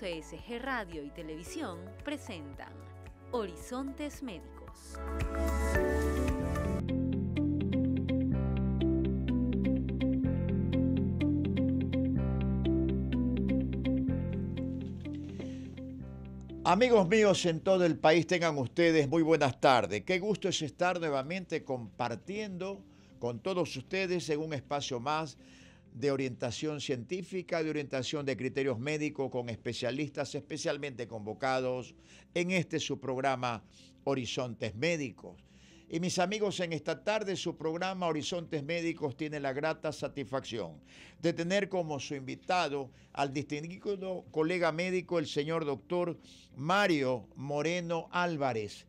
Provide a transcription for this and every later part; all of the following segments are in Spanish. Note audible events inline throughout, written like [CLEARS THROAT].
CSG Radio y Televisión presentan Horizontes Médicos. Amigos míos en todo el país, tengan ustedes muy buenas tardes. Qué gusto es estar nuevamente compartiendo con todos ustedes en un espacio más de orientación científica, de orientación de criterios médicos con especialistas especialmente convocados en este su programa Horizontes Médicos. Y mis amigos, en esta tarde su programa Horizontes Médicos tiene la grata satisfacción de tener como su invitado al distinguido colega médico, el señor doctor Mario Moreno Álvarez.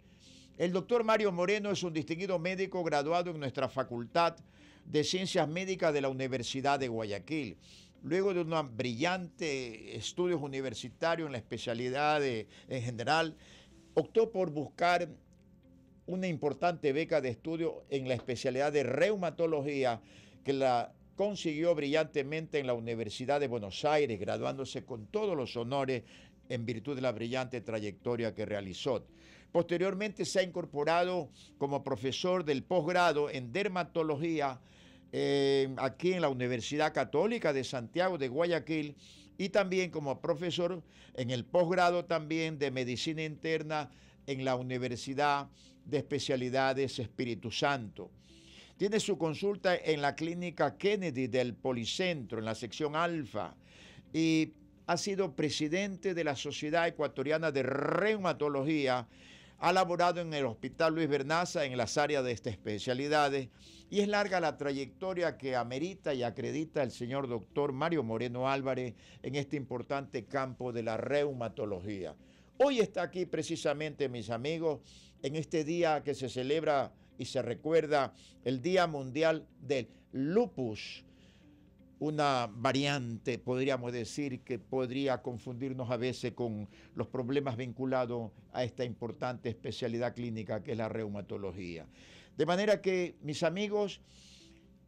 El doctor Mario Moreno es un distinguido médico graduado en nuestra facultad de Ciencias Médicas de la Universidad de Guayaquil. Luego de un brillante estudios universitarios en la especialidad en general, optó por buscar una importante beca de estudio en la especialidad de reumatología que la consiguió brillantemente en la Universidad de Buenos Aires, graduándose con todos los honores en virtud de la brillante trayectoria que realizó. Posteriormente se ha incorporado como profesor del posgrado en dermatología eh, aquí en la Universidad Católica de Santiago de Guayaquil y también como profesor en el posgrado también de Medicina Interna en la Universidad de Especialidades Espíritu Santo. Tiene su consulta en la clínica Kennedy del Policentro, en la sección Alfa, y ha sido presidente de la Sociedad Ecuatoriana de Reumatología ha laborado en el Hospital Luis Bernaza en las áreas de estas especialidades y es larga la trayectoria que amerita y acredita el señor doctor Mario Moreno Álvarez en este importante campo de la reumatología. Hoy está aquí precisamente, mis amigos, en este día que se celebra y se recuerda el Día Mundial del Lupus una variante, podríamos decir, que podría confundirnos a veces con los problemas vinculados a esta importante especialidad clínica que es la reumatología. De manera que, mis amigos,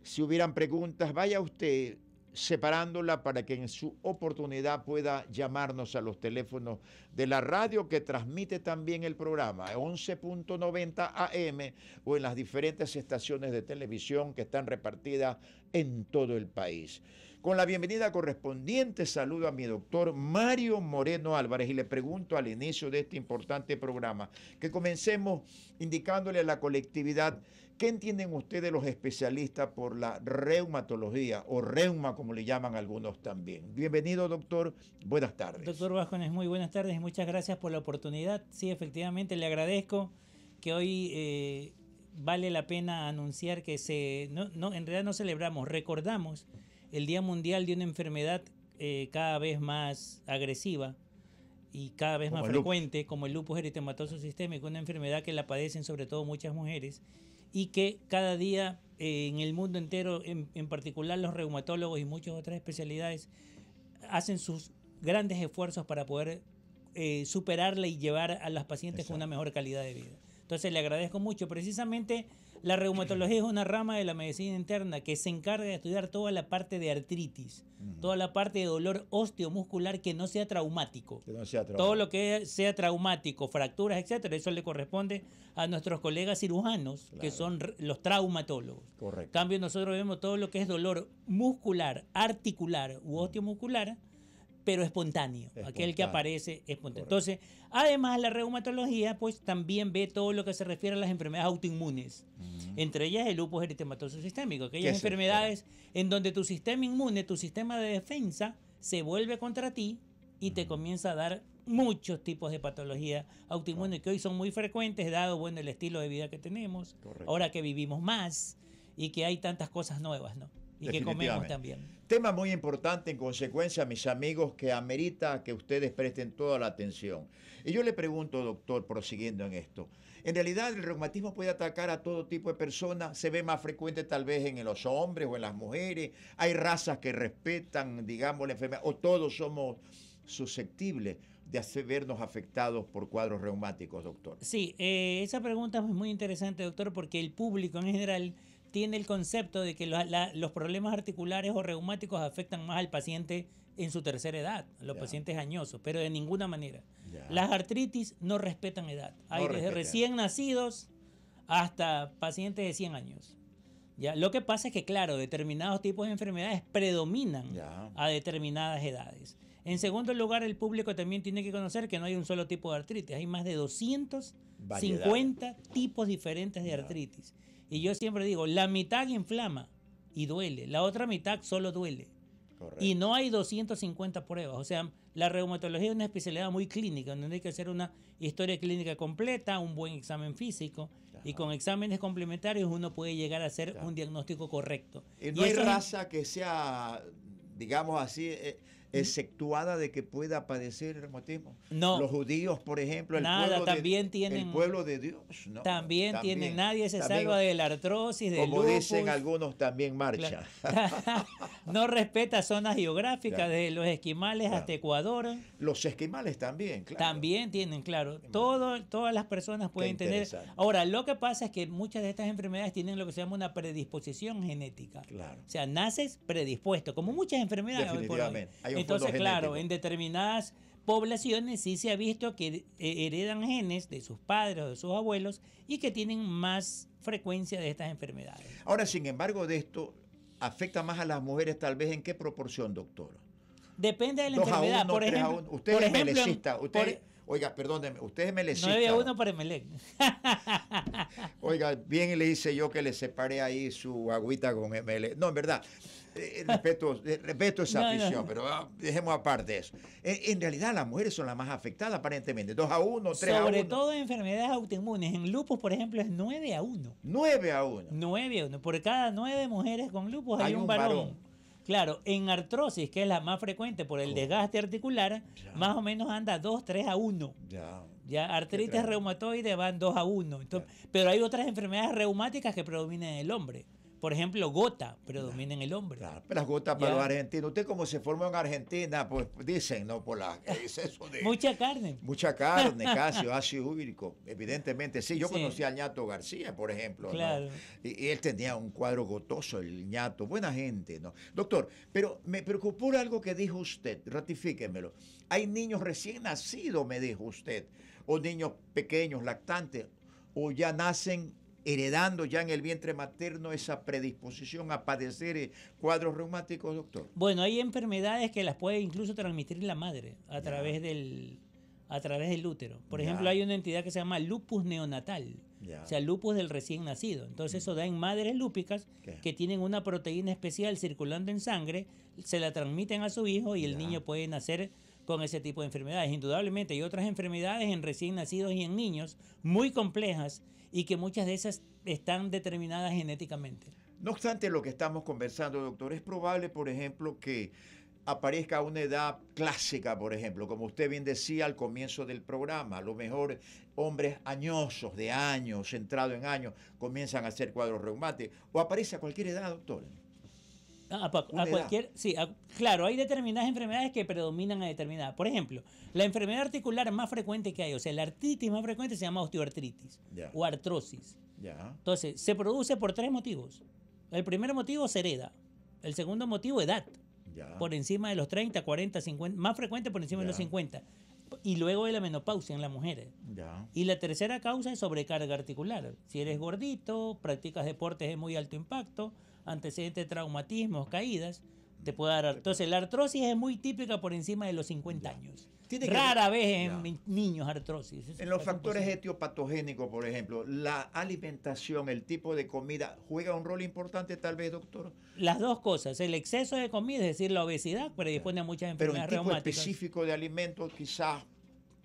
si hubieran preguntas, vaya usted separándola para que en su oportunidad pueda llamarnos a los teléfonos de la radio que transmite también el programa 11.90 AM o en las diferentes estaciones de televisión que están repartidas en todo el país. Con la bienvenida correspondiente saludo a mi doctor Mario Moreno Álvarez y le pregunto al inicio de este importante programa que comencemos indicándole a la colectividad qué entienden ustedes los especialistas por la reumatología o reuma como le llaman algunos también. Bienvenido doctor, buenas tardes. Doctor Vascones, muy buenas tardes y muchas gracias por la oportunidad. Sí, efectivamente le agradezco que hoy... Eh, vale la pena anunciar que se, no, en realidad no celebramos, recordamos el Día Mundial de una enfermedad eh, cada vez más agresiva y cada vez más frecuente, como el lupus eritematoso sistémico, una enfermedad que la padecen sobre todo muchas mujeres y que cada día eh, en el mundo entero, en, particular los reumatólogos y muchas otras especialidades, hacen sus grandes esfuerzos para poder eh, superarla y llevar a las pacientes con una mejor calidad de vida. Entonces le agradezco mucho. Precisamente la reumatología es una rama de la medicina interna que se encarga de estudiar toda la parte de artritis, toda la parte de dolor osteomuscular que no sea traumático. Que no sea traumático. Todo lo que sea traumático, fracturas, etcétera, eso le corresponde a nuestros colegas cirujanos, que son los traumatólogos. Correcto. En cambio, nosotros vemos todo lo que es dolor muscular, articular u osteomuscular pero espontáneo, aquel que aparece espontáneo. Entonces, además la reumatología pues también ve todo lo que se refiere a las enfermedades autoinmunes, entre ellas el lupus eritematoso sistémico, aquellas enfermedades en donde tu sistema inmune, tu sistema de defensa se vuelve contra ti y te comienza a dar muchos tipos de patologías autoinmunes que hoy son muy frecuentes dado bueno el estilo de vida que tenemos, ahora que vivimos más y que hay tantas cosas nuevas, ¿no? Y que comemos también. Tema muy importante, en consecuencia, mis amigos, que amerita que ustedes presten toda la atención. Y yo le pregunto, doctor, prosiguiendo en esto, en realidad el reumatismo puede atacar a todo tipo de personas, se ve más frecuente tal vez en los hombres o en las mujeres, hay razas que respetan, digamos, la enfermedad, o todos somos susceptibles de vernos afectados por cuadros reumáticos, doctor. Sí, eh, esa pregunta es muy interesante, doctor, porque el público en general tiene el concepto de que los, problemas articulares o reumáticos afectan más al paciente en su tercera edad, los pacientes añosos, pero de ninguna manera. Las artritis no respetan edad. Hay desde recién nacidos hasta pacientes de 100 años. ¿ya? Lo que pasa es que, claro, determinados tipos de enfermedades predominan a determinadas edades. En segundo lugar, el público también tiene que conocer que no hay un solo tipo de artritis, hay más de 250 tipos diferentes de artritis. Y yo siempre digo, la mitad inflama y duele, la otra mitad solo duele. Y no hay 250 pruebas. O sea, la reumatología es una especialidad muy clínica, donde hay que hacer una historia clínica completa, un buen examen físico, y con exámenes complementarios uno puede llegar a hacer un diagnóstico correcto. Y no hay raza que sea, digamos así, eh, exceptuada de que pueda padecer el reumatismo. No. Los judíos, por ejemplo, el nada, también de, tienen el pueblo de Dios, también, tienen nadie se salva de la artrosis, Como dicen algunos también marcha. [LAUGHS] no respeta zonas geográficas de los esquimales hasta Ecuador. Los esquimales también, claro. También tienen, claro. Todo, todas las personas pueden tener. Ahora, lo que pasa es que muchas de estas enfermedades tienen lo que se llama una predisposición genética. Claro. O sea, naces predispuesto, como muchas enfermedades. Entonces, claro, en determinadas poblaciones sí se ha visto que eh, heredan genes de sus padres o de sus abuelos y que tienen más frecuencia de estas enfermedades. Ahora, sin embargo, de esto afecta más a las mujeres tal vez en qué proporción, doctor. Depende de la enfermedad. A uno, por, ejemplo, Usted es melecista. oiga, perdóneme, usted es melecista. No había uno para melec. [LAUGHS] oiga, bien le hice yo que le separé ahí su agüita con melec. No, en verdad eh, eh respeto, eh, respeto, esa no, afición, pero ah, dejemos aparte eso. En, eh, en, realidad las mujeres son las más afectadas aparentemente, 2 a 1, 3 a 1. sobre todo en enfermedades autoinmunes, en lupus por ejemplo es 9 a 1. 9 a 1. 9 a 1, por cada 9 mujeres con lupus hay, un, varón. Claro, en artrosis, que es la más frecuente por el oh. desgaste articular, más o menos anda 2, 3 a 1. Ya. Ya, artritis reumatoide van 2 a 1. Entonces, pero hay otras enfermedades reumáticas que predominan en el hombre por ejemplo, gota predomina en el hombre. Claro, pero las gotas para los argentinos. Usted como se formó en Argentina, pues dicen, ¿no? Por la, [LAUGHS] mucha carne. Mucha carne, [LAUGHS] casi, ácido úrico. Evidentemente, sí. Yo conocí al ñato García, por ejemplo. Claro. Y, él tenía un cuadro gotoso, el ñato. Buena gente, ¿no? Doctor, pero me preocupó algo que dijo usted, ratifíquemelo. Hay niños recién nacidos, me dijo usted, o niños pequeños, lactantes, o ya nacen heredando ya en el vientre materno esa predisposición a padecer eh, cuadros reumáticos, doctor? Bueno, hay enfermedades que las puede incluso transmitir la madre a través del a través del útero. Por ejemplo, hay una entidad que se llama lupus neonatal, o sea, lupus del recién nacido. Entonces eso mm. da en madres lúpicas que tienen una proteína especial circulando en sangre, se la transmiten a su hijo y el niño puede nacer con ese tipo de enfermedades. Indudablemente hay otras enfermedades en recién nacidos y en niños muy complejas y que muchas de esas están determinadas genéticamente. No obstante lo que estamos conversando, doctor, es probable, por ejemplo, que aparezca una edad clásica, por ejemplo, como usted bien decía al comienzo del programa, a lo mejor hombres añosos, de años, centrados en años, comienzan a hacer cuadros reumáticos, o aparece a cualquier edad, doctor a, cualquier, sí, claro, hay determinadas enfermedades que predominan a determinadas. Por ejemplo, la enfermedad articular más frecuente que hay, o sea, la artritis más frecuente se llama osteoartritis o artrosis. Entonces, se produce por tres motivos. El primer motivo es hereda. El segundo motivo, edad. Por encima de los 30, 40, 50, más frecuente por encima de los 50 y luego de la menopausia en las mujeres. Y la tercera causa es sobrecarga articular. Si eres gordito, practicas deportes de muy alto impacto, antecedentes traumatismos, caídas, te puede dar Entonces, la artrosis es muy típica por encima de los 50 años. Rara vez en niños artrosis. en los factores etiopatogénicos, por ejemplo, la alimentación, el tipo de comida, ¿juega un rol importante tal vez, doctor? Las dos cosas. El exceso de comida, es decir, la obesidad, predispone a muchas enfermedades Pero el tipo específico de alimentos quizás eh,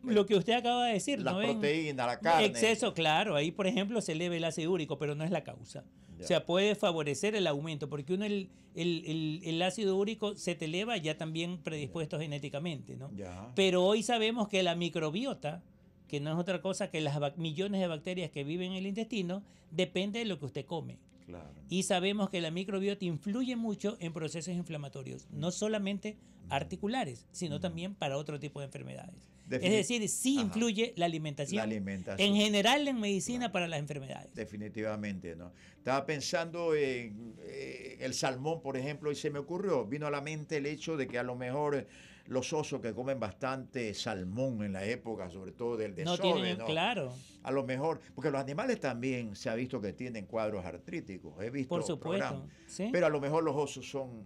lo que usted acaba de decir, la proteína, la carne. Exceso, claro, ahí por ejemplo se eleve el ácido úrico, pero no es la causa. O sea, puede favorecer el aumento, porque uno el, ácido úrico se te eleva ya también predispuesto genéticamente, ¿no? Pero hoy sabemos que la microbiota, que no es otra cosa que las millones de bacterias que viven en el intestino, depende de lo que usted come. Claro. Y sabemos que la microbiota influye mucho en procesos inflamatorios, no solamente articulares, sino también para otro tipo de enfermedades es decir, sí incluye la alimentación, En general en medicina para las enfermedades. Definitivamente, ¿no? Estaba pensando en, eh, el salmón, por ejemplo, y se me ocurrió, vino a la mente el hecho de que a lo mejor los osos que comen bastante salmón en la época, sobre todo del desove, no, Claro. A lo mejor, porque los animales también se ha visto que tienen cuadros artríticos, he visto. Por supuesto. Pero a lo mejor los osos son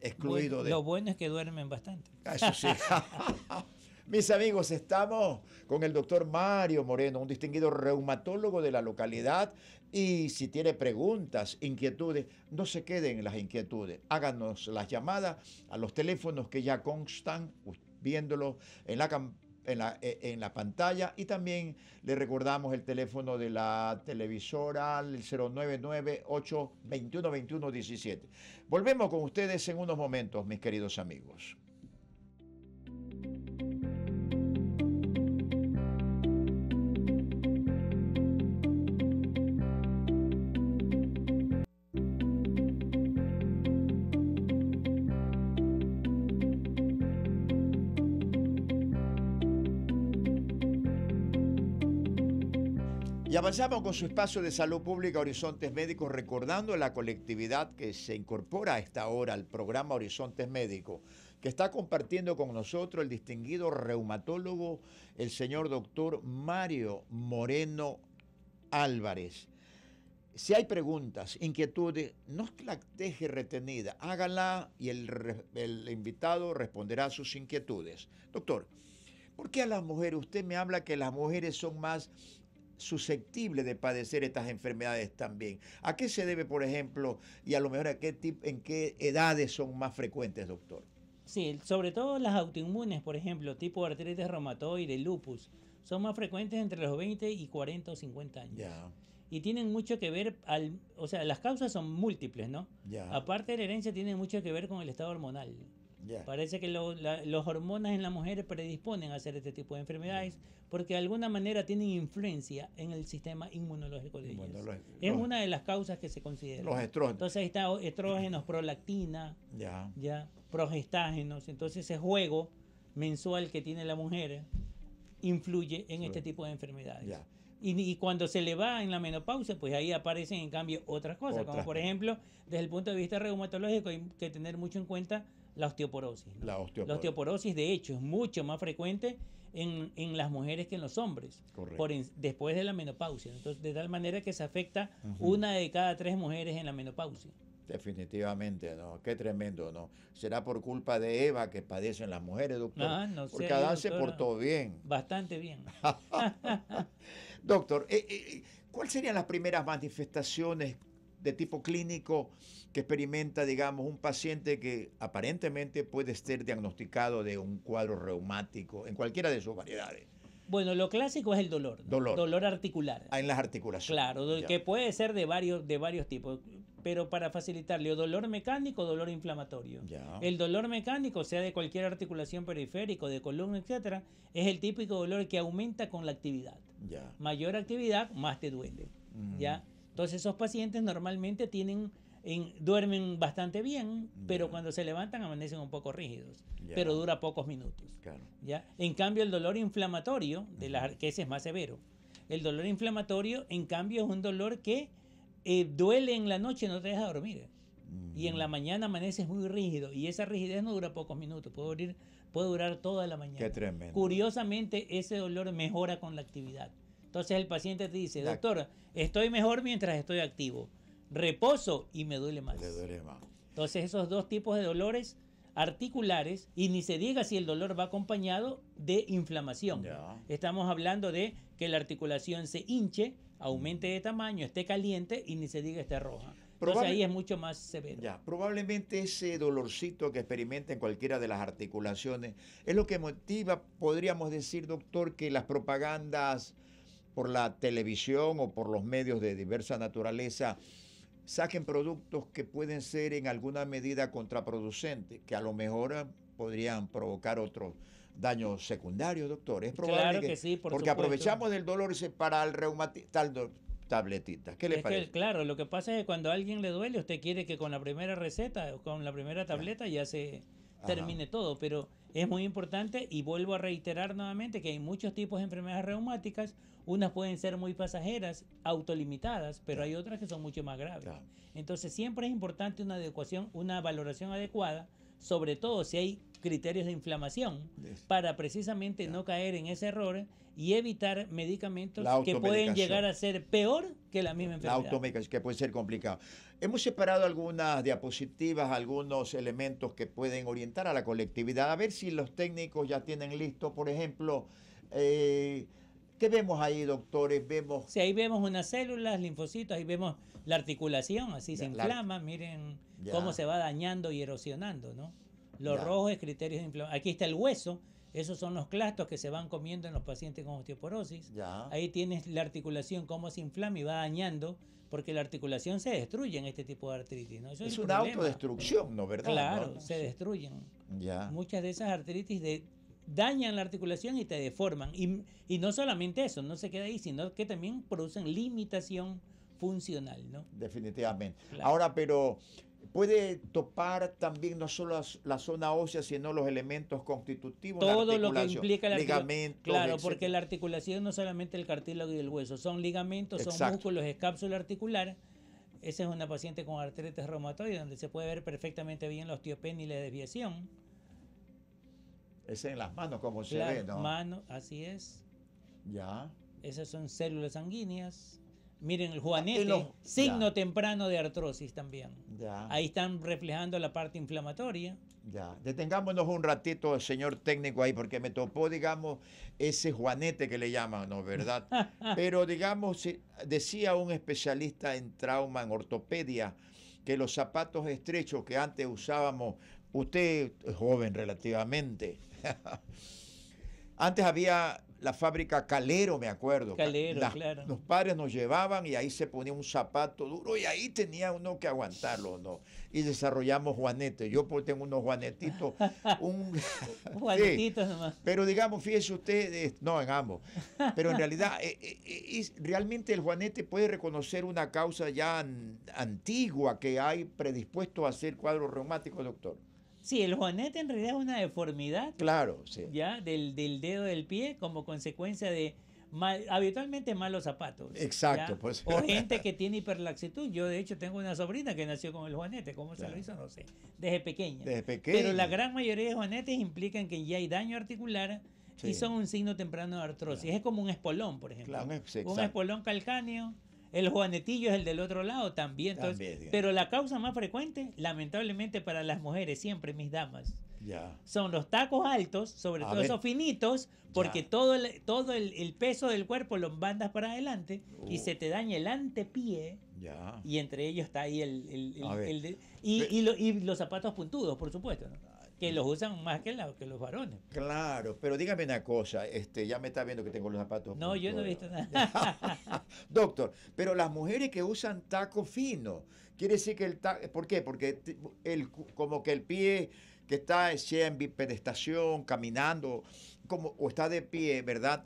excluidos de... Lo bueno es que duermen bastante. Ah, eso sí. [LAUGHS] Mis amigos, estamos con el doctor Mario Moreno, un distinguido reumatólogo de la localidad. Y si tiene preguntas, inquietudes, no se queden en las inquietudes. Háganos las llamadas a los teléfonos que ya constan, viéndolo eh, en la pantalla y también le recordamos el teléfono de la televisora, el 099 821 Volvemos con ustedes en unos momentos, mis queridos amigos. avanzamos con su espacio de salud pública Horizontes Médicos, recordando a la colectividad que se incorpora a esta hora al programa Horizontes Médicos, que está compartiendo con nosotros el distinguido reumatólogo, el señor doctor Mario Moreno Álvarez. Si hay preguntas, inquietudes, no la deje retenida, hágala y el, el invitado responderá a sus inquietudes. Doctor, ¿por qué a las mujeres? Usted me habla que las mujeres son más susceptible de padecer estas enfermedades también. ¿A qué se debe, por ejemplo, y a lo mejor a qué tipo, en qué edades son más frecuentes, doctor? Sí, sobre todo las autoinmunes, por ejemplo, tipo artritis reumatoide, lupus, son más frecuentes entre los 20 y 40 o 50 años. Y tienen mucho que ver, al, o sea, las causas son múltiples, ¿no? Aparte de la herencia, tienen mucho que ver con el estado hormonal. Parece que los hormonas en las mujeres predisponen a hacer este tipo de enfermedades porque de alguna manera tienen influencia en el sistema inmunológico de ellos. Es una de las causas que se considera. Los estrógenos. Entonces está estrógenos, [CLEARS THROAT] prolactina, ya. progestágenos. Entonces ese juego mensual que tiene la mujer influye en este tipo de enfermedades. Y, cuando se le va en la menopausa, pues ahí aparecen en cambio otras cosas, como por ejemplo, desde el punto de vista reumatológico hay que tener mucho en cuenta la osteoporosis. La, osteoporosis, de hecho, es mucho más frecuente en, las mujeres que en los hombres, por después de la menopausia. Entonces, de tal manera que se afecta una de cada tres mujeres en la menopausia. Definitivamente, ¿no? Qué tremendo, ¿no? ¿Será por culpa de Eva que padecen las mujeres, doctor? Ah, no, no sé, Porque Adán se portó bien. Bastante bien. [LAUGHS] doctor, eh, eh, ¿eh, cuáles serían las primeras manifestaciones de tipo clínico que experimenta, digamos, un paciente que aparentemente puede ser diagnosticado de un cuadro reumático en cualquiera de sus variedades? Bueno, lo clásico es el dolor. Dolor. Dolor articular. Ah, en las articulaciones. Claro, que puede ser de varios, de varios tipos. Pero para facilitarle, o dolor mecánico o dolor inflamatorio. El dolor mecánico, sea de cualquier articulación periférica, de columna, etcétera, es el típico dolor que aumenta con la actividad. Mayor actividad, más te duele. ¿Ya? Entonces esos pacientes normalmente tienen en, duermen bastante bien, pero cuando se levantan amanecen un poco rígidos, pero dura pocos minutos. ¿ya? En cambio, el dolor inflamatorio, de las, que ese es más severo, el dolor inflamatorio, en cambio, es un dolor que eh, duele en la noche, no te deja dormir. Mm. Y en la mañana amaneces muy rígido y esa rigidez no dura pocos minutos, puede, puede durar toda la mañana. Qué tremendo. Curiosamente, ese dolor mejora con la actividad. Entonces el paciente te dice, doctor, estoy mejor mientras estoy activo. Reposo y me duele más. duele más. Entonces esos dos tipos de dolores articulares y ni se diga si el dolor va acompañado de inflamación. Estamos hablando de que la articulación se hinche, aumente de tamaño, esté caliente y ni se diga esté roja. Entonces ahí es mucho más severo. Ya, probablemente ese dolorcito que experimenta en cualquiera de las articulaciones es lo que motiva, podríamos decir, doctor, que las propagandas por la televisión o por los medios de diversa naturaleza saquen productos que pueden ser en alguna medida contraproducentes, que a lo mejor eh, podrían provocar otros daños secundarios, doctor. Es probable claro que, sí, por porque aprovechamos del dolor para el reumatismo, tabletitas. ¿Qué le parece? claro, lo que pasa es que cuando a alguien le duele, usted quiere que con la primera receta, o con la primera tableta ya se termine todo, pero es muy importante y vuelvo a reiterar nuevamente que hay muchos tipos de enfermedades reumáticas, unas pueden ser muy pasajeras, autolimitadas, pero hay otras que son mucho más graves. Entonces siempre es importante una adecuación, una valoración adecuada sobre todo si hay criterios de inflamación, para precisamente no caer en ese error y evitar medicamentos que pueden llegar a ser peor que la misma enfermedad. La automedicación, que puede ser complicado. Hemos separado algunas diapositivas, algunos elementos que pueden orientar a la colectividad. A ver si los técnicos ya tienen listo, por ejemplo, eh, ¿Qué vemos ahí, doctores? Vemos. Sí, ahí vemos unas células, linfocitos, ahí vemos la articulación así se inflama, miren cómo se va dañando y erosionando, ¿no? Los rojos rojo es de inflamación. Aquí está el hueso, esos son los clastos que se van comiendo en los pacientes con osteoporosis. Ahí tienes la articulación, cómo se inflama y va dañando, porque la articulación se destruye en este tipo de artritis. es, una autodestrucción, ¿no? ¿Verdad? Claro, se destruyen. Muchas de esas artritis dañan la articulación y te deforman. Y, y no solamente eso, no se queda ahí, sino que también producen limitación funcional, ¿no? Definitivamente. Ahora, pero puede topar también no solo la zona ósea, sino los elementos constitutivos. Todo lo que implica la articulación Claro, porque la articulación no solamente el cartílago y el hueso, son ligamentos, son músculos, es cápsula articular. Esa es una paciente con artritis reumatoide, donde se puede ver perfectamente bien la osteopenia y la desviación. Es en las manos, como se ve, ¿no? manos, así es. Ya. Esas son células sanguíneas. Miren, el ah, juanete, signo temprano de artrosis también. Ahí están reflejando la parte inflamatoria. Ya, detengámonos un ratito, señor técnico, ahí, porque me topó, digamos, ese juanete que le llaman, ¿no? ¿Verdad? [LAUGHS] Pero, digamos, decía un especialista en trauma, en ortopedia, que los zapatos estrechos que antes usábamos, usted joven relativamente, [LAUGHS] antes había la fábrica Calero, me acuerdo. Calero, Los padres nos llevaban y ahí se ponía un zapato duro y ahí tenía uno que aguantarlo, ¿no? Y desarrollamos Juanete. Yo pues, tengo unos juanetitos, [LAUGHS] un... [LAUGHS] juanetitos [LAUGHS] nomás. Pero digamos, fíjese usted, eh, no, en ambos. Pero en realidad, eh, eh, realmente el juanete puede reconocer una causa ya antigua que hay predispuesto a hacer cuadro reumático, doctor. Sí, el juanete en realidad es una deformidad. Claro, Ya, del, del dedo del pie como consecuencia de habitualmente malos zapatos. Exacto, pues. O gente que tiene hiperlaxitud. Yo, de hecho, tengo una sobrina que nació con el juanete. ¿Cómo se lo hizo? No sé. Desde pequeña. Desde pequeña. Pero la gran mayoría de juanetes implican que ya hay daño articular. Y son un signo temprano de artrosis. Es como un espolón, por ejemplo. Claro, es, un espolón calcáneo el Juanetillo es el del otro lado también. pero la causa más frecuente, lamentablemente para las mujeres, siempre mis damas, son los tacos altos, sobre todo esos finitos, porque todo, el, todo el, peso del cuerpo lo mandas para adelante y uh. se te daña el antepié. Y entre ellos está ahí el... y, y, los zapatos puntudos, por supuesto. ¿no? que los usan más que, los varones. Claro, pero dígame una cosa, este, ya me está viendo que tengo los zapatos. No, yo no he visto nada. [LAUGHS] Doctor, pero las mujeres que usan taco fino, quiere decir que el taco, ¿por qué? Porque el, como que el pie que está en bipedestación, caminando, como, o está de pie, ¿verdad?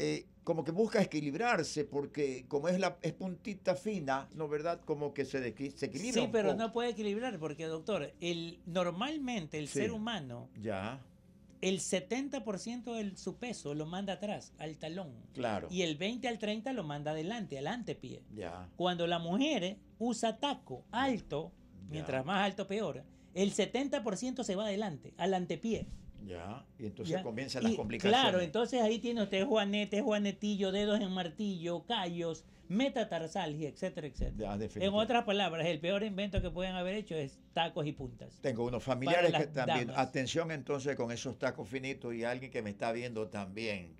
Eh, como que busca equilibrarse, porque como es la es puntita fina, ¿no verdad? Como que se, equilibra. Sí, pero no puede equilibrar, porque doctor, el, normalmente el ser humano ya el 70% de su peso lo manda atrás, al talón. Claro. Y el 20 al 30 lo manda adelante, al antepié. Ya. Cuando la mujer usa taco alto, mientras más alto peor, el 70% se va adelante, al antepié. Ya, y entonces comienzan las complicaciones. Claro, entonces ahí tiene usted Juanete, Juanetillo, dedos en martillo, callos, metatarsalgia, etcétera, etcétera. en otras palabras, el peor invento que pueden haber hecho es tacos y puntas. Tengo unos familiares que también... Atención entonces con esos tacos finitos y alguien que me está viendo también.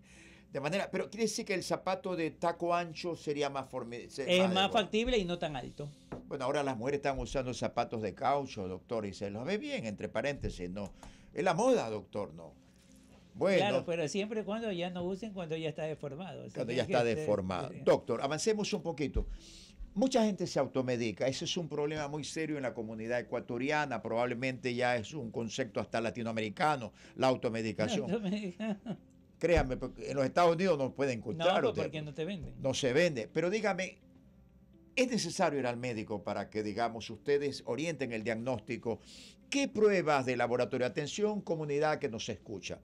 De manera, pero quiere decir que el zapato de taco ancho sería más formidable. Es más factible y no tan alto. Bueno, ahora las mujeres están usando zapatos de caucho, doctor, y se los ve bien, entre paréntesis, no es la moda, doctor, no. Bueno. Claro, pero siempre cuando ya no usen, cuando ya está deformado. cuando ya está deformado. Doctor, avancemos un poquito. Mucha gente se automedica, ese es un problema muy serio en la comunidad ecuatoriana, probablemente ya es un concepto hasta latinoamericano, la automedicación. [LAUGHS] Créame, Créanme, pues, en los Estados Unidos no pueden contar. No, pues, porque no te venden. No se vende. Pero dígame, ¿es necesario ir al médico para que, digamos, ustedes orienten el diagnóstico ¿Qué pruebas de laboratorio? Atención, comunidad que nos escucha.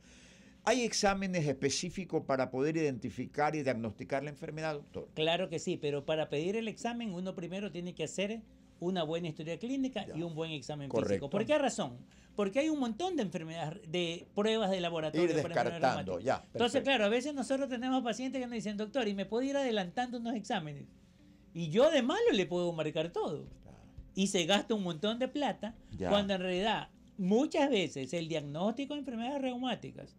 ¿Hay exámenes específicos para poder identificar y diagnosticar la enfermedad, doctor? Claro que sí, pero para pedir el examen uno primero tiene que hacer una buena historia clínica y un buen examen físico. ¿Por qué razón? Porque hay un montón de enfermedades, de pruebas de laboratorio. Ir descartando, ya. Entonces, claro, a veces nosotros tenemos pacientes que nos dicen, doctor, y me puedo ir adelantando unos exámenes. Y yo de malo le puedo marcar todo y se gasta un montón de plata, cuando en realidad muchas veces el diagnóstico de enfermedades reumáticas,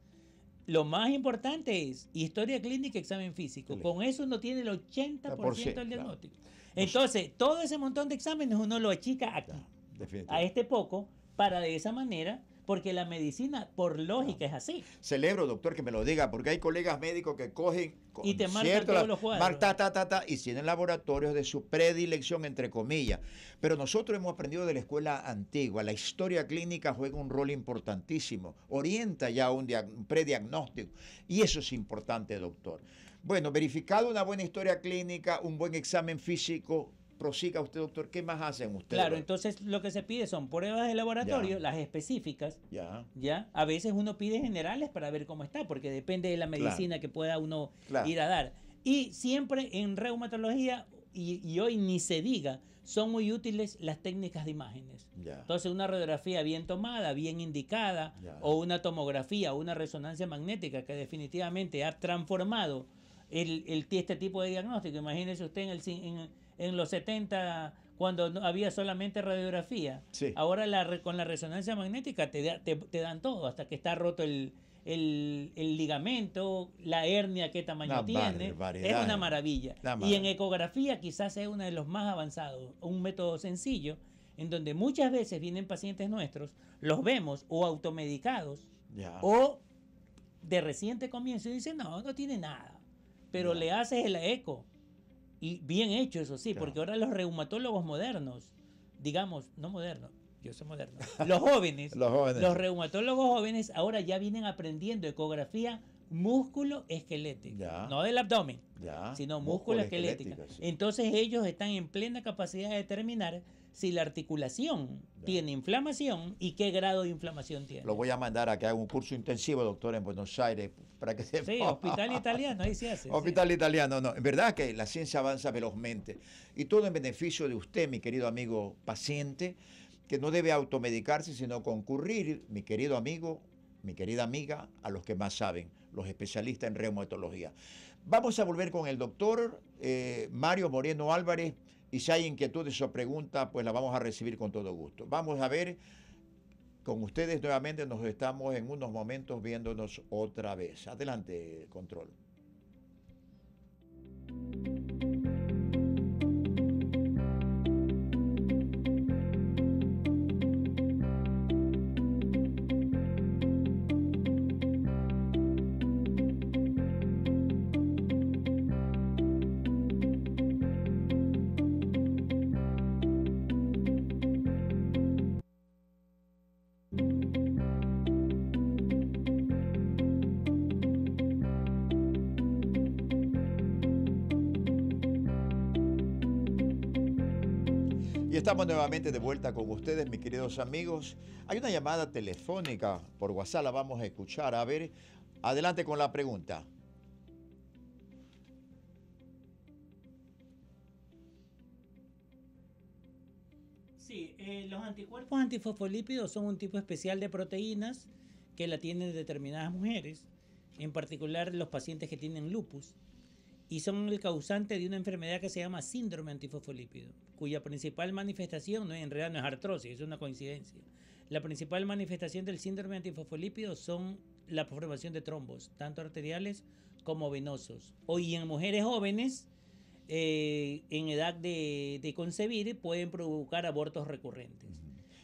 lo más importante es historia clínica, examen físico. Con eso uno tiene el 80% del diagnóstico. Entonces, todo ese montón de exámenes uno lo achica aquí, a este poco, para de esa manera porque la medicina, por lógica, es así. Celebro, doctor, que me lo diga, porque hay colegas médicos que cogen y te marcan todos los cuadros. y tienen laboratorios de su predilección, entre comillas. Pero nosotros hemos aprendido de la escuela antigua, la historia clínica juega un rol importantísimo, orienta ya un, un prediagnóstico, y eso es importante, doctor. Bueno, verificado una buena historia clínica, un buen examen físico, prosiga usted, doctor, ¿qué más hacen ustedes? Claro, entonces lo que se pide son pruebas de laboratorio, las específicas. Ya. Ya. A veces uno pide generales para ver cómo está, porque depende de la medicina que pueda uno ir a dar. Y siempre en reumatología, y, hoy ni se diga, son muy útiles las técnicas de imágenes. Entonces, una radiografía bien tomada, bien indicada, o una tomografía, o una resonancia magnética que definitivamente ha transformado el, este tipo de diagnóstico. Imagínese usted en el. En, en los 70 cuando había solamente radiografía. Ahora la, con la resonancia magnética te, te, dan todo, hasta que está roto el, ligamento, la hernia, qué tamaño tiene. Es una maravilla. Y en ecografía quizás es uno de los más avanzados, un método sencillo, en donde muchas veces vienen pacientes nuestros, los vemos o automedicados o de reciente comienzo y dicen, no, no tiene nada, pero le haces el eco y bien hecho, eso sí, porque ahora los reumatólogos modernos, digamos, no modernos, yo soy moderno, [LAUGHS] los jóvenes, los los reumatólogos jóvenes ahora ya vienen aprendiendo ecografía músculo esquelética no del abdomen, sino músculo, Entonces ellos están en plena capacidad de determinar si la articulación tiene inflamación y qué grado de inflamación tiene. Lo voy a mandar a que haga un curso intensivo, doctor, en Buenos Aires, que se Sí, hospital italiano, ahí se hace. hospital italiano, no. En verdad que la ciencia avanza velozmente. Y todo en beneficio de usted, mi querido amigo paciente, que no debe automedicarse, sino concurrir, mi querido amigo, mi querida amiga, a los que más saben, los especialistas en reumatología. Vamos a volver con el doctor eh, Mario Moreno Álvarez y si hay inquietudes o preguntas, pues la vamos a recibir con todo gusto. Vamos a ver con ustedes nuevamente nos estamos en unos momentos viéndonos otra vez. Adelante, control. Estamos nuevamente de vuelta con ustedes, mis queridos amigos. Hay una llamada telefónica por WhatsApp, la vamos a escuchar. A ver, adelante con la pregunta. Sí, eh, los anticuerpos antifosfolípidos son un tipo especial de proteínas que la tienen determinadas mujeres, en particular los pacientes que tienen lupus y son el causante de una enfermedad que se llama síndrome antifosfolípido, cuya principal manifestación no en realidad no es artrosis, es una coincidencia. La principal manifestación del síndrome antifosfolípido son la formación de trombos, tanto arteriales como venosos. Hoy en mujeres jóvenes, eh, en edad de, concebir, pueden provocar abortos recurrentes.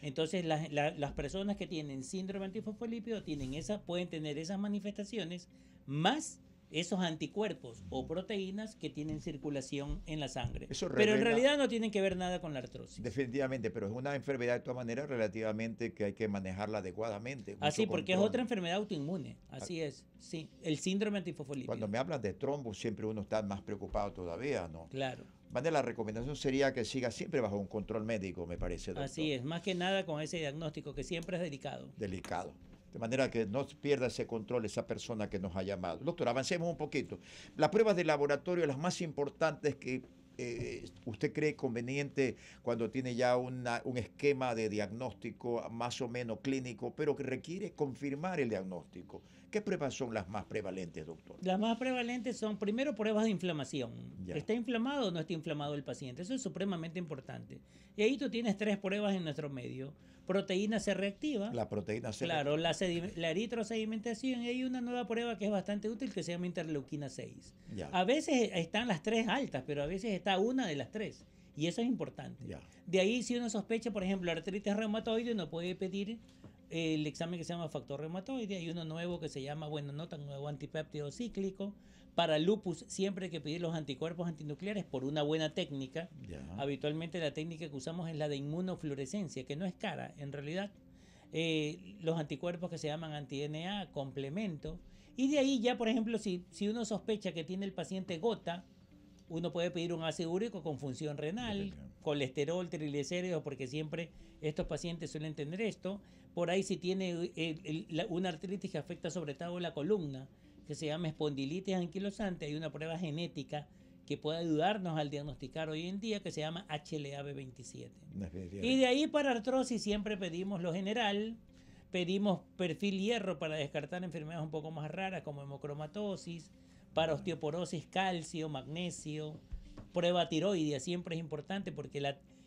Entonces, las personas que tienen síndrome antifosfolípido tienen esa, pueden tener esas manifestaciones más esos anticuerpos o proteínas que tienen circulación en la sangre. pero en realidad no tienen que ver nada con la artrosis. Definitivamente, pero es una enfermedad de todas maneras relativamente que hay que manejarla adecuadamente. Así, porque es otra enfermedad autoinmune, así ah. es, sí, el síndrome antifosfolípido. Cuando me hablan de trombos, siempre uno está más preocupado todavía, ¿no? Claro. Vale, la recomendación sería que siga siempre bajo un control médico, me parece. Doctor. Así es, más que nada con ese diagnóstico que siempre es delicado. Delicado. De manera que no pierda ese control esa persona que nos ha llamado. Doctor, avancemos un poquito. Las pruebas de laboratorio, las más importantes que eh, usted cree conveniente cuando tiene ya un esquema de diagnóstico más o menos clínico, pero que requiere confirmar el diagnóstico. ¿Qué pruebas son las más prevalentes, doctor? Las más prevalentes son, primero, pruebas de inflamación. ¿Está inflamado o no está inflamado el paciente? Eso es supremamente importante. Y ahí tú tienes tres pruebas en nuestro medio proteína se reactiva. La proteína se Claro, la, eritrosedimentación. Y hay una nueva prueba que es bastante útil que se llama interleuquina 6. A veces están las tres altas, pero a veces está una de las tres. Y eso es importante. De ahí, si uno sospecha, por ejemplo, artritis reumatoide, uno puede pedir el examen que se llama factor reumatoide. Hay uno nuevo que se llama, bueno, no tan nuevo, antipéptido cíclico. Para lupus siempre hay que pedir los anticuerpos antinucleares por una buena técnica. Habitualmente la técnica que usamos es la de inmunofluorescencia, que no es cara en realidad. Eh, los anticuerpos que se llaman anti-DNA, complemento. Y de ahí ya, por ejemplo, si, si uno sospecha que tiene el paciente gota, uno puede pedir un ácido úrico con función renal, colesterol, triglicéridos, porque siempre estos pacientes suelen tener esto. Por ahí si tiene eh, una artritis que afecta sobre todo la columna, que se llama espondilitis anquilosante, hay una prueba genética que puede ayudarnos al diagnosticar hoy en día que se llama hla 27 Y de ahí para artrosis siempre pedimos lo general, pedimos perfil hierro para descartar enfermedades un poco más raras como hemocromatosis, para osteoporosis calcio, magnesio, prueba tiroidea, siempre es importante porque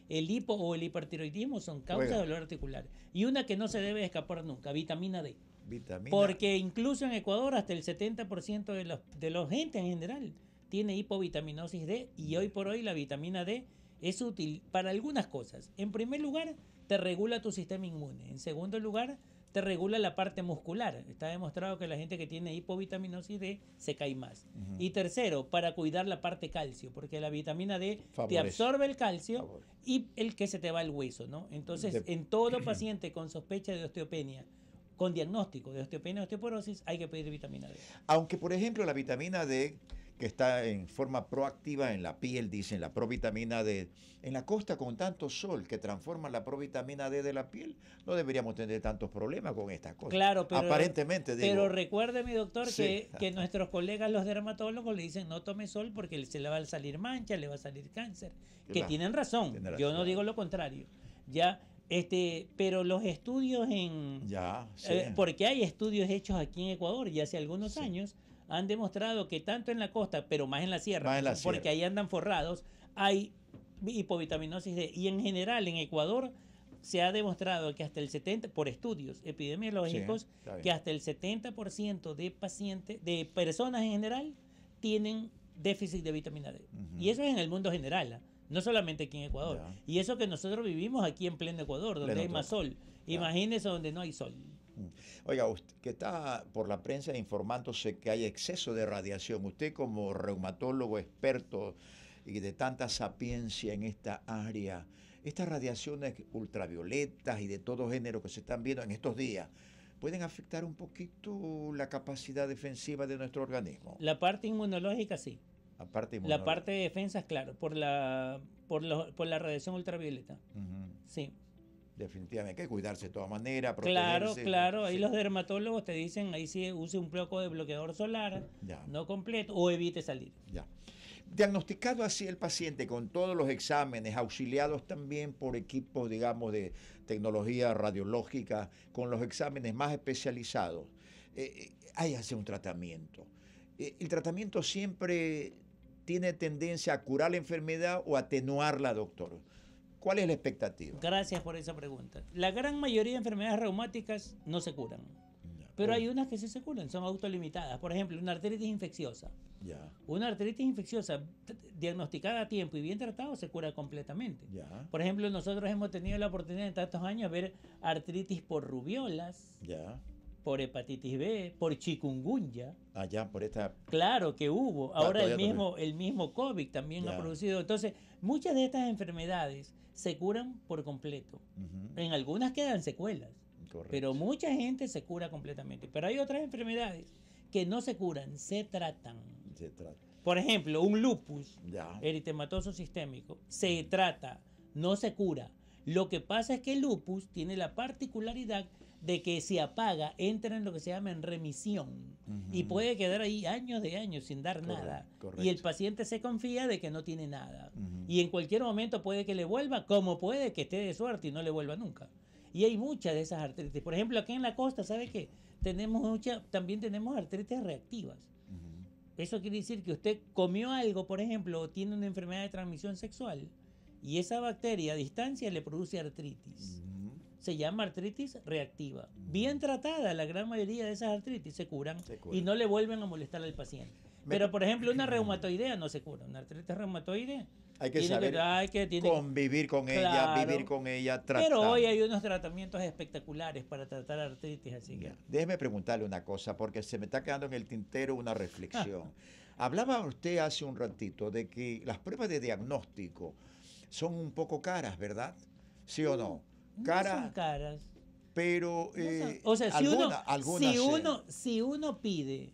el hipo o el hipertiroidismo son causas de dolor articular. Y una que no se debe escapar nunca, vitamina D. Porque incluso en Ecuador hasta el 70% de los, de los gente en general tiene hipovitaminosis D y hoy por hoy la vitamina D es útil para algunas cosas. En primer lugar, te regula tu sistema inmune. En segundo lugar, te regula la parte muscular. Está demostrado que la gente que tiene hipovitaminosis D se cae más. Y tercero, para cuidar la parte calcio, porque la vitamina D te absorbe el calcio y el que se te va el hueso, ¿no? Entonces, en todo [CLEARS THROAT] paciente con sospecha de osteopenia, con diagnóstico de osteopenia o osteoporosis hay que pedir vitamina D. Aunque, por ejemplo, la vitamina D, que está en forma proactiva en la piel, dicen la provitamina D, en la costa con tanto sol que transforma la provitamina D de la piel, no deberíamos tener tantos problemas con estas cosas. Claro, pero, Aparentemente, digo, pero mi doctor, que, nuestros colegas, los dermatólogos, le dicen no tome sol porque se le va a salir mancha, le va a salir cáncer. que tienen razón, yo no digo lo contrario. Ya este, pero los estudios en... Ya, eh, porque hay estudios hechos aquí en Ecuador y hace algunos años, han demostrado que tanto en la costa, pero más en la sierra, porque ahí andan forrados, hay hipovitaminosis D. Y en general en Ecuador se ha demostrado que hasta el 70%, por estudios epidemiológicos, que hasta el 70% de pacientes, de personas en general, tienen déficit de vitamina D. Y eso es en el mundo general. ¿ah? No solamente aquí en Ecuador. Y eso que nosotros vivimos aquí en pleno Ecuador, donde hay más sol. Imagínese donde no hay sol. Mm. Oiga, usted que está por la prensa informándose que hay exceso de radiación, usted como reumatólogo experto y de tanta sapiencia en esta área, estas radiaciones ultravioletas y de todo género que se están viendo en estos días, pueden afectar un poquito la capacidad defensiva de nuestro organismo. La parte inmunológica sí. La parte, de defensa claro, por la, por, la radiación ultravioleta. Sí. Definitivamente, hay que cuidarse de todas maneras. Claro, claro, ahí los dermatólogos te dicen, ahí sí use un poco de bloqueador solar, no completo, o evite salir. Ya. Diagnosticado así el paciente con todos los exámenes, auxiliados también por equipos, digamos, de tecnología radiológica, con los exámenes más especializados, eh, eh hace un tratamiento. Eh, el tratamiento siempre tiene tendencia a curar la enfermedad o atenuarla, doctor? ¿Cuál es la expectativa? Gracias por esa pregunta. La gran mayoría de enfermedades reumáticas no se curan. pero oh. hay unas que sí se curan, son autolimitadas. Por ejemplo, una artritis infecciosa. Una artritis infecciosa diagnosticada a tiempo y bien tratada se cura completamente. Por ejemplo, nosotros hemos tenido la oportunidad en tantos años de ver artritis por rubiolas por hepatitis B, por chikungunya. Allá, ah, por esta. Claro que hubo. Ahora el mismo, el mismo COVID también ha producido. Entonces, muchas de estas enfermedades se curan por completo. En algunas quedan secuelas. Pero mucha gente se cura completamente. Pero hay otras enfermedades que no se curan, se tratan. Se trata. Por ejemplo, un lupus eritematoso sistémico se trata, no se cura. Lo que pasa es que el lupus tiene la particularidad de que si apaga, entra en lo que se llama en remisión y puede quedar ahí años de años sin dar nada. Y el paciente se confía de que no tiene nada. Y en cualquier momento puede que le vuelva, como puede que esté de suerte y no le vuelva nunca. Y hay muchas de esas artritis. Por ejemplo, aquí en la costa, ¿sabe qué? Tenemos mucha, también tenemos artritis reactivas. Eso quiere decir que usted comió algo, por ejemplo, o tiene una enfermedad de transmisión sexual y esa bacteria a distancia le produce artritis se llama artritis reactiva. Bien tratada, la gran mayoría de esas artritis se curan, y no le vuelven a molestar al paciente. Pero, por ejemplo, una [CLEARS THROAT] reumatoidea no se cura. Una artritis reumatoide Hay que saber convivir con ella, vivir con ella, tratar. Pero hoy hay unos tratamientos espectaculares para tratar artritis, así Déjeme preguntarle una cosa, porque se me está quedando en el tintero una reflexión. [LAUGHS] Hablaba usted hace un ratito de que las pruebas de diagnóstico son un poco caras, ¿verdad? ¿Sí o mm. no? caras. caras. Pero, eh, o sea, si, uno, si, uno, pide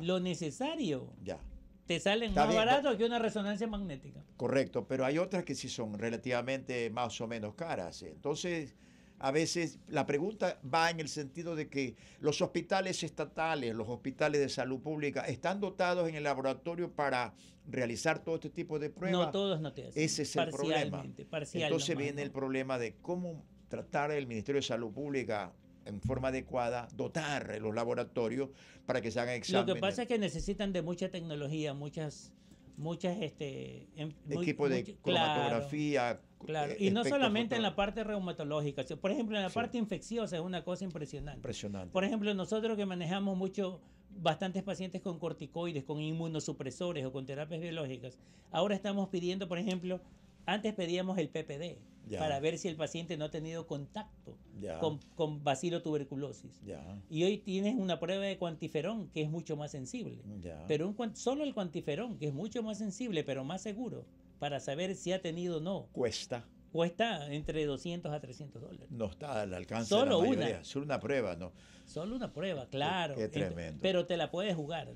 lo necesario, ya. te salen más baratos que una resonancia magnética. Correcto, pero hay otras que sí son relativamente más o menos caras. Eh. Entonces, a veces la pregunta va en el sentido de que los hospitales estatales, los hospitales de salud pública, están dotados en el laboratorio para realizar todo este tipo de pruebas. No, todos no te Ese es el problema. Entonces viene el problema de cómo tratar el Ministerio de Salud Pública en forma adecuada, dotar los laboratorios para que se hagan exámenes. Lo que pasa es que necesitan de mucha tecnología, muchas muchas este em, de cromatografía claro, eh, y no solamente en la parte reumatológica por ejemplo en la parte infecciosa es una cosa impresionante impresionante por ejemplo nosotros que manejamos mucho bastantes pacientes con corticoides con inmunosupresores o con terapias biológicas ahora estamos pidiendo por ejemplo antes pedíamos el PPD para ver si el paciente no ha tenido contacto con, con bacilo tuberculosis. Y hoy tienes una prueba de cuantiferón que es mucho más sensible. Pero un, solo el cuantiferón, que es mucho más sensible, pero más seguro, para saber si ha tenido o no. Cuesta cuesta entre 200 a 300 dólares. No está al alcance de la mayoría. Una. Solo una prueba, ¿no? Solo una prueba, claro. Qué, tremendo. Pero te la puedes jugar,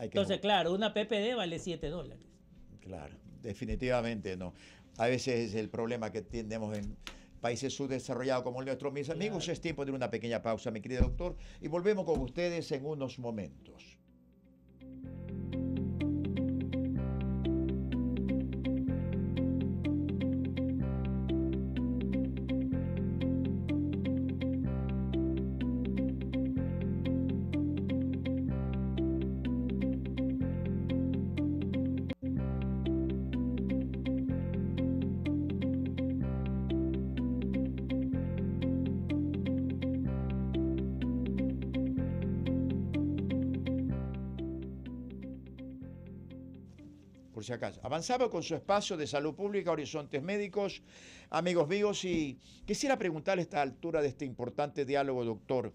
Entonces, claro, una PPD vale 7 dólares. Claro, definitivamente no. A veces es el problema que tenemos en países subdesarrollados como el nuestro. Mis amigos, es tiempo de una pequeña pausa, mi querido doctor, y volvemos con ustedes en unos momentos. Avanzaba con su espacio de salud pública, Horizontes Médicos, amigos míos, y quisiera preguntarle a esta altura de este importante diálogo, doctor.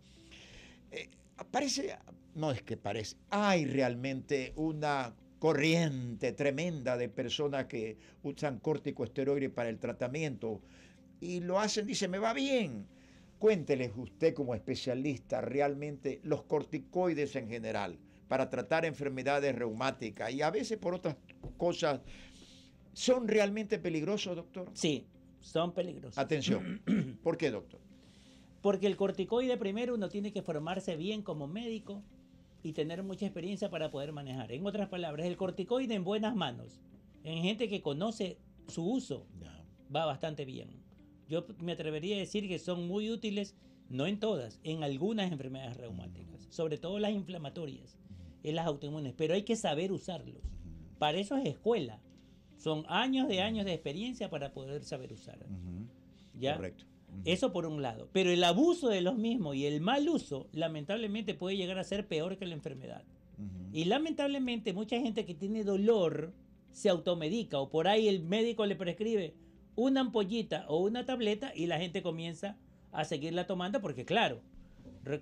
Eh, parece, no es que parece, hay realmente una corriente tremenda de personas que usan corticosteroides para el tratamiento y lo hacen, dice, me va bien. Cuénteles usted como especialista realmente los corticoides en general para tratar enfermedades reumáticas y a veces por otras cosas. ¿Son realmente peligrosos, doctor? Sí, son peligrosos. Atención. [CLEARS THROAT] ¿Por qué, doctor? Porque el corticoide primero uno tiene que formarse bien como médico y tener mucha experiencia para poder manejar. En otras palabras, el corticoide en buenas manos, en gente que conoce su uso, va bastante bien. Yo me atrevería a decir que son muy útiles, no en todas, en algunas enfermedades reumáticas, mm. sobre todo las inflamatorias en las autoinmunes, pero hay que saber usarlos. Para eso es escuela. Son años de años de experiencia para poder saber usar. ¿Ya? Correcto. Eso por un lado. Pero el abuso de los mismos y el mal uso, lamentablemente, puede llegar a ser peor que la enfermedad. Y lamentablemente, mucha gente que tiene dolor se automedica o por ahí el médico le prescribe una ampollita o una tableta y la gente comienza a seguirla tomando porque, claro,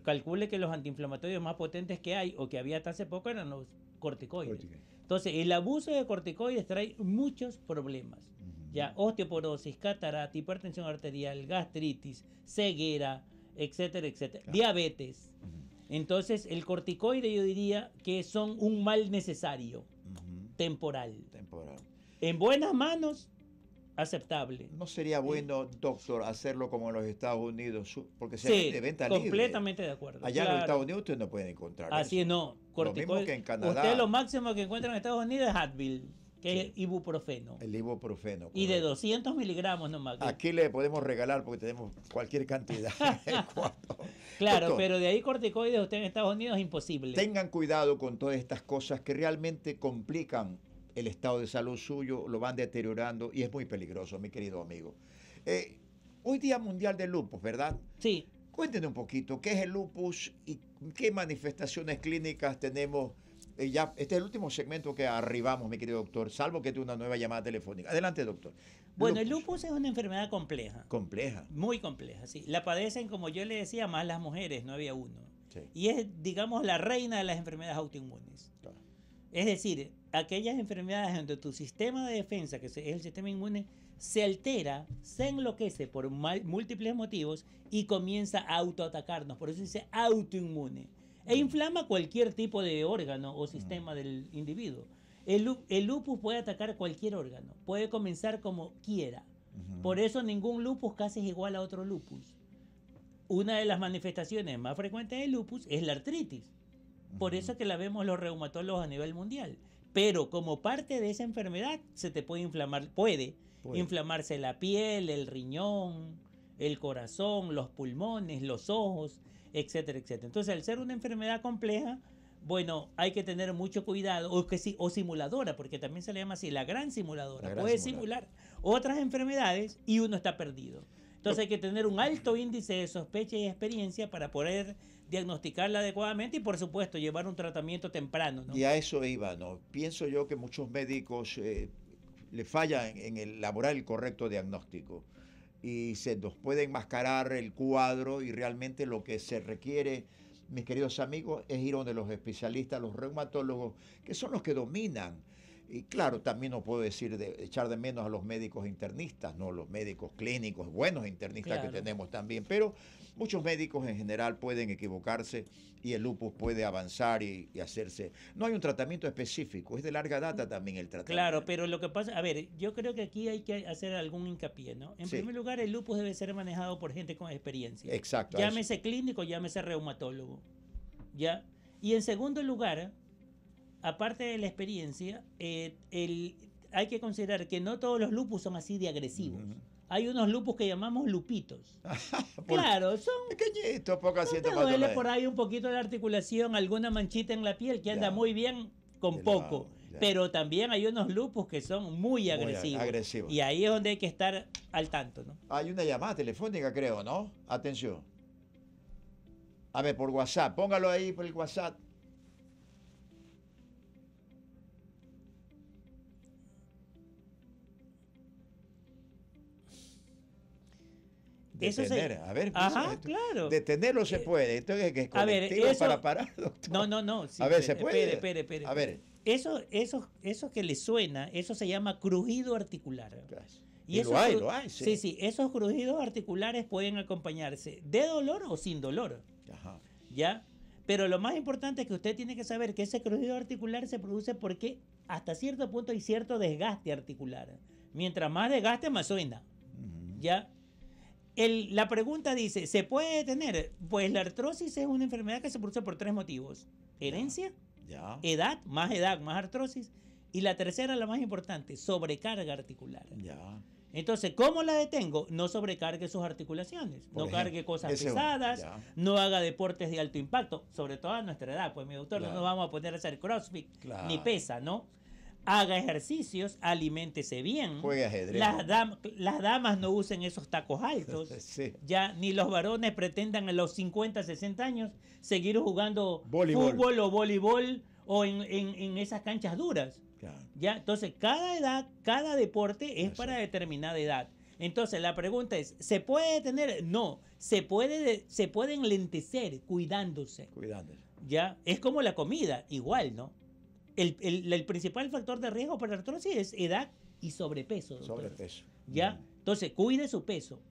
Calcule que los antiinflamatorios más potentes que hay o que había hasta hace poco eran los corticoides. Entonces, el abuso de corticoides trae muchos problemas. Ya, osteoporosis, catarata, hipertensión arterial, gastritis, ceguera, etcétera, etcétera. Diabetes. Entonces, el corticoide yo diría que son un mal necesario, temporal. Temporal. En buenas manos aceptable. ¿No sería bueno, doctor, hacerlo como en los Estados Unidos? Porque se de venta completamente de acuerdo. Allá en los Estados Unidos usted no pueden encontrar Así no. Lo mismo que en Canadá. Usted lo máximo que encuentra en Estados Unidos es Advil, que es ibuprofeno. El ibuprofeno. Y de 200 miligramos nomás. Aquí le podemos regalar porque tenemos cualquier cantidad. [LAUGHS] claro, pero de ahí corticoides usted en Estados Unidos es imposible. Tengan cuidado con todas estas cosas que realmente complican el estado de salud suyo, lo van deteriorando y es muy peligroso, mi querido amigo. Eh, hoy Día Mundial del Lupus, ¿verdad? Sí. Cuéntenos un poquito, ¿qué es el lupus y qué manifestaciones clínicas tenemos? Eh, ya, este es el último segmento que arribamos, mi querido doctor, salvo que tuve una nueva llamada telefónica. Adelante, doctor. Bueno, el lupus es una enfermedad compleja. Compleja. Muy compleja, sí. La padecen, como yo le decía, más las mujeres, no había uno. Sí. Y es, digamos, la reina de las enfermedades autoinmunes. Es decir, aquellas enfermedades donde tu sistema de defensa, que es el sistema inmune, se altera, se enloquece por múltiples motivos y comienza a autoatacarnos. Por eso dice autoinmune. E mm. inflama cualquier tipo de órgano o mm. sistema del individuo. El, lupus puede atacar cualquier órgano, puede comenzar como quiera. Por eso ningún lupus casi es igual a otro lupus. Una de las manifestaciones más frecuentes del lupus es la artritis. Por eso que la vemos los reumatólogos a nivel mundial. Pero como parte de esa enfermedad se te puede inflamar, puede, inflamarse la piel, el riñón, el corazón, los pulmones, los ojos, etcétera, etcétera. Entonces, al ser una enfermedad compleja, bueno, hay que tener mucho cuidado, o, que sí, o simuladora, porque también se le llama así, la gran simuladora. Puede simular otras enfermedades y uno está perdido. Entonces hay que tener un alto índice de sospecha y experiencia para poder diagnosticarla adecuadamente y por supuesto llevar un tratamiento temprano. ¿no? Y a eso iba, ¿no? Pienso yo que muchos médicos eh, le fallan en elaborar el correcto diagnóstico y se nos puede enmascarar el cuadro y realmente lo que se requiere, mis queridos amigos, es ir donde los especialistas, los reumatólogos, que son los que dominan y claro, también no puedo decir de, echar de menos a los médicos internistas, no los médicos clínicos, buenos internistas que tenemos también, pero muchos médicos en general pueden equivocarse y el lupus puede avanzar y, hacerse. No hay un tratamiento específico, es de larga data también el tratamiento. Claro, pero lo que pasa, a ver, yo creo que aquí hay que hacer algún hincapié, ¿no? En primer lugar, el lupus debe ser manejado por gente con experiencia. Exacto. Llámese clínico, llámese reumatólogo. ¿Ya? Y en segundo lugar, aparte de la experiencia, eh, hay que considerar que no todos los lupus son así de agresivos. Hay unos lupus que llamamos lupitos. [LAUGHS] claro, son. Pequeñitos, poco no te duele por ahí un poquito la articulación, alguna manchita en la piel que anda muy bien con poco. Pero también hay unos lupus que son muy agresivos. Muy agresivos. Y ahí es donde hay que estar al tanto, ¿no? Hay una llamada telefónica, creo, ¿no? Atención. A ver, por WhatsApp, póngalo ahí por el WhatsApp. a ver, ajá, eh, claro. Detenerlo se eh, puede. Entonces, que es a ver, para parar, [LAUGHS] No, no, no. a ver, se puede. Espere, espere, espere. A ver. Eso, que le suena, eso se llama crujido articular. Y, hay, sí. sí. esos crujidos articulares pueden acompañarse de dolor o sin dolor. Ajá. ¿Ya? Pero lo más importante es que usted tiene que saber que ese crujido articular se produce porque hasta cierto punto hay cierto desgaste articular. Mientras más desgaste, más suena. ¿Ya? la pregunta dice, ¿se puede detener? Pues la artrosis es una enfermedad que se produce por tres motivos. Herencia, edad, más edad, más artrosis. Y la tercera, la más importante, sobrecarga articular. Entonces, ¿cómo la detengo? No sobrecargue sus articulaciones, no cargue cosas pesadas, no haga deportes de alto impacto, sobre todo a nuestra edad, pues mi doctor, no nos vamos a poder hacer crossfit ni pesa, ¿no? haga ejercicios, aliméntese bien. Juegue ajedrez. Las, damas no usen esos tacos altos. [LAUGHS] Ya ni los varones pretendan a los 50, 60 años seguir jugando fútbol o voleibol o en, esas canchas duras. Ya, entonces cada edad, cada deporte es para determinada edad. Entonces la pregunta es, ¿se puede tener? No, se puede se puede enlentecer cuidándose. Cuidándose. Ya, es como la comida, igual, ¿no? el, principal factor de riesgo para la artrosis es edad y sobrepeso. Sobrepeso. ¿Ya? Entonces, cuide su peso.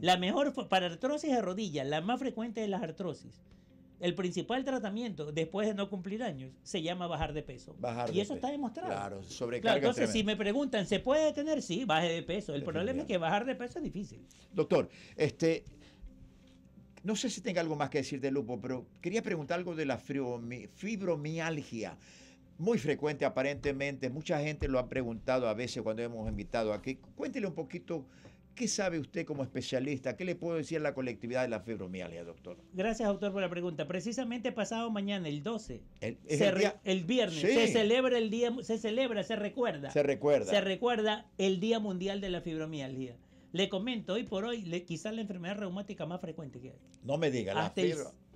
La mejor para artrosis de rodilla, la más frecuente de las artrosis. El principal tratamiento después de no cumplir años se llama bajar de peso. Bajar y eso está demostrado. Claro, sobrecarga. entonces, si me preguntan, ¿se puede detener? Sí, baje de peso. El problema es que bajar de peso es difícil. Doctor, este, no sé si tenga algo más que decir de lupo, pero quería preguntar algo de la fibromialgia muy frecuente aparentemente. Mucha gente lo ha preguntado a veces cuando hemos invitado aquí. Cuéntele un poquito ¿Qué sabe usted como especialista? ¿Qué le puedo decir a la colectividad de la fibromialgia, doctor? Gracias, doctor, por la pregunta. Precisamente pasado mañana, el 12, el, viernes, se celebra el día, se celebra, se recuerda. Se recuerda. Se recuerda el Día Mundial de la Fibromialgia. Le comento, hoy por hoy, quizás la enfermedad reumática más frecuente que hay. No me diga, la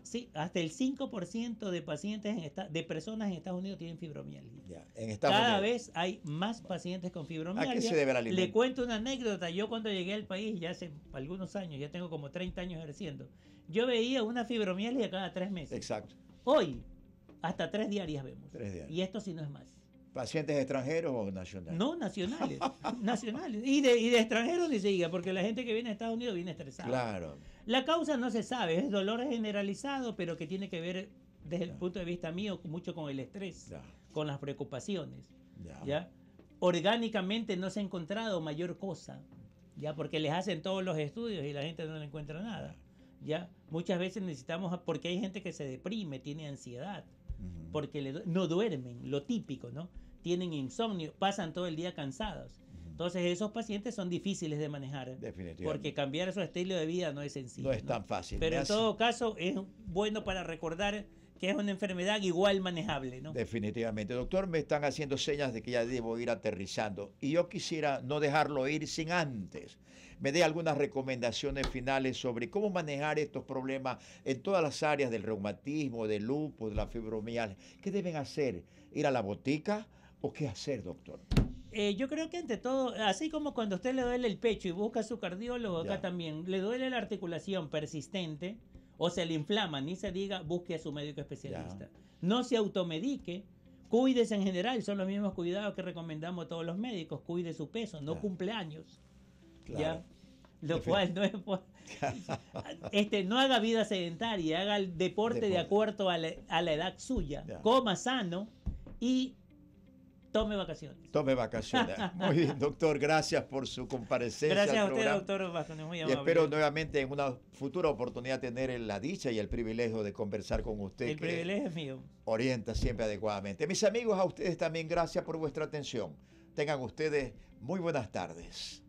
sí, hasta el 5% de pacientes de personas en Estados Unidos tienen fibromialgia. Cada vez hay más pacientes con fibromialgia. Le cuento una anécdota. Yo cuando llegué al país, ya hace algunos años, ya tengo como 30 años ejerciendo, yo veía una fibromialgia cada tres meses. Exacto. Hoy, hasta tres diarias vemos. Tres diarias. Y esto sí no es más. ¿Pacientes extranjeros o nacionales? No, nacionales. [LAUGHS] nacionales. Y de, y de extranjeros ni se diga, porque la gente que viene a Estados Unidos viene estresada. Claro. La causa no se sabe, es dolor generalizado, pero que tiene que ver, desde el punto de vista mío, mucho con el estrés, con las preocupaciones. ¿ya? Orgánicamente no se ha encontrado mayor cosa, ya porque les hacen todos los estudios y la gente no le encuentra nada. ¿ya? Muchas veces necesitamos, porque hay gente que se deprime, tiene ansiedad, porque no duermen, lo típico, ¿no? Tienen insomnio, pasan todo el día cansados. Entonces esos pacientes son difíciles de manejar. Definitivamente. Porque cambiar su estilo de vida no es sencillo. No es tan fácil. Pero en todo caso es bueno para recordar que es una enfermedad igual manejable, ¿no? Definitivamente. Doctor, me están haciendo señas de que ya debo ir aterrizando y yo quisiera no dejarlo ir sin antes. Me dé algunas recomendaciones finales sobre cómo manejar estos problemas en todas las áreas del reumatismo, del lupus, de la fibromialgia. ¿Qué deben hacer? ¿Ir a la botica o qué hacer, doctor? Eh, yo creo que ante todo, así como cuando usted le duele el pecho y busca a su cardiólogo, acá también le duele la articulación persistente o se le inflama, ni se diga, busque a su médico especialista. No se automedique, cuídese en general, son los mismos cuidados que recomendamos todos los médicos, cuide su peso, no cumple años. Lo cual no es. [LAUGHS] Este, no haga vida sedentaria, haga el deporte, de acuerdo a la edad suya, coma sano y Tome vacaciones. Tome vacaciones. [LAUGHS] Muy bien, doctor, gracias por su comparecencia. Gracias a usted, doctor muy amable. Y espero nuevamente en una futura oportunidad tener la dicha y el privilegio de conversar con usted. El privilegio es mío. Orienta siempre adecuadamente. Mis amigos, a ustedes también gracias por vuestra atención. Tengan ustedes muy buenas tardes.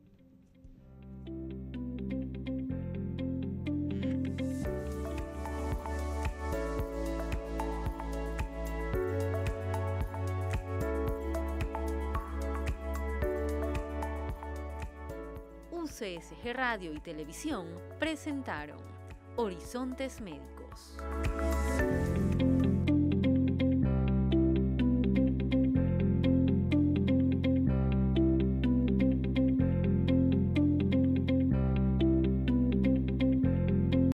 CSG Radio y Televisión presentaron Horizontes Médicos.